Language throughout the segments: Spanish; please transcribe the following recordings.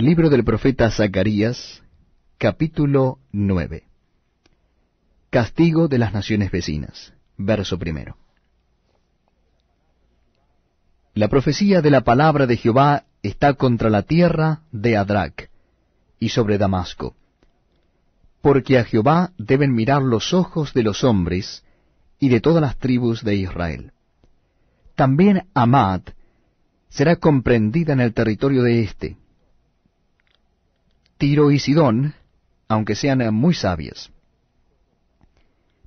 Libro del profeta Zacarías, capítulo 9. Castigo de las naciones vecinas. Verso primero. La profecía de la palabra de Jehová está contra la tierra de Adrak y sobre Damasco. Porque a Jehová deben mirar los ojos de los hombres y de todas las tribus de Israel. También Amad será comprendida en el territorio de éste Tiro y Sidón, aunque sean muy sabias.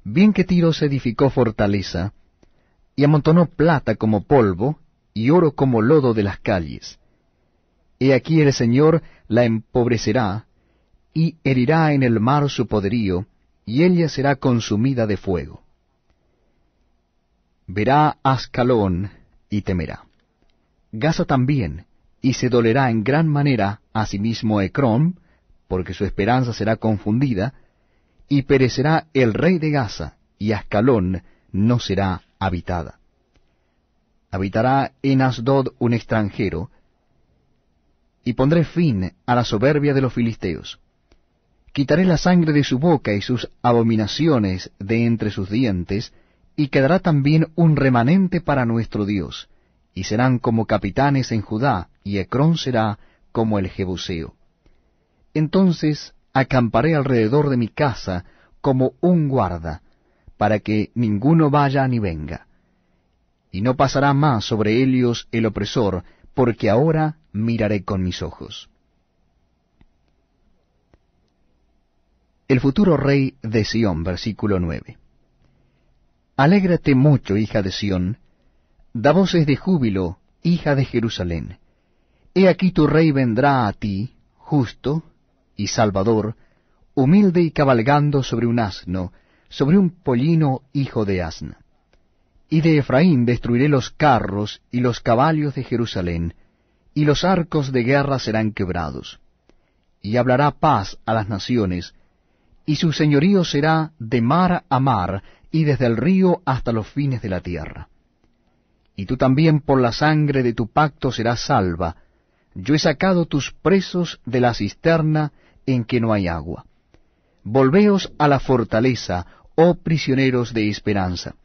Bien que Tiro se edificó fortaleza, y amontonó plata como polvo, y oro como lodo de las calles. He aquí el Señor la empobrecerá, y herirá en el mar su poderío, y ella será consumida de fuego. Verá Ascalón, y temerá. Gaza también, y se dolerá en gran manera asimismo Ecrón, porque su esperanza será confundida, y perecerá el rey de Gaza, y Ascalón no será habitada. Habitará en Asdod un extranjero, y pondré fin a la soberbia de los filisteos. Quitaré la sangre de su boca y sus abominaciones de entre sus dientes, y quedará también un remanente para nuestro Dios, y serán como capitanes en Judá, y Ecrón será como el Jebuseo. Entonces acamparé alrededor de mi casa como un guarda, para que ninguno vaya ni venga. Y no pasará más sobre ellos el opresor, porque ahora miraré con mis ojos. El futuro rey de Sión, versículo 9. Alégrate mucho, hija de Sión, da voces de júbilo, hija de Jerusalén. He aquí tu rey vendrá a ti, justo, y Salvador, humilde y cabalgando sobre un asno, sobre un pollino hijo de asna. Y de Efraín destruiré los carros y los caballos de Jerusalén, y los arcos de guerra serán quebrados. Y hablará paz a las naciones, y su señorío será de mar a mar, y desde el río hasta los fines de la tierra. Y tú también por la sangre de tu pacto serás salva. Yo he sacado tus presos de la cisterna, en que no hay agua. Volveos a la fortaleza, oh prisioneros de esperanza.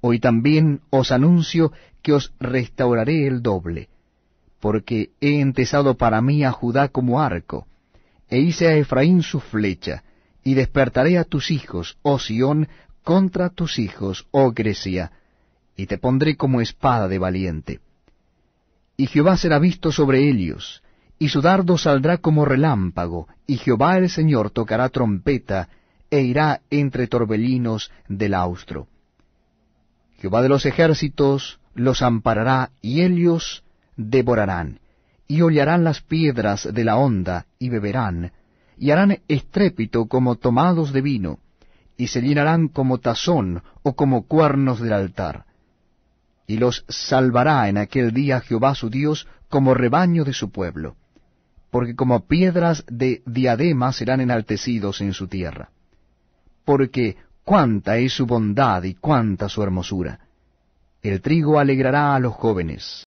Hoy también os anuncio que os restauraré el doble, porque he entesado para mí a Judá como arco, e hice a Efraín su flecha, y despertaré a tus hijos, oh Sión, contra tus hijos, oh Grecia, y te pondré como espada de valiente. Y Jehová será visto sobre ellos, y su dardo saldrá como relámpago, y Jehová el Señor tocará trompeta, e irá entre torbellinos del austro. Jehová de los ejércitos los amparará, y ellos devorarán, y hollarán las piedras de la onda, y beberán, y harán estrépito como tomados de vino, y se llenarán como tazón o como cuernos del altar. Y los salvará en aquel día Jehová su Dios como rebaño de su pueblo porque como piedras de diadema serán enaltecidos en su tierra. Porque cuánta es su bondad y cuánta su hermosura. El trigo alegrará a los jóvenes,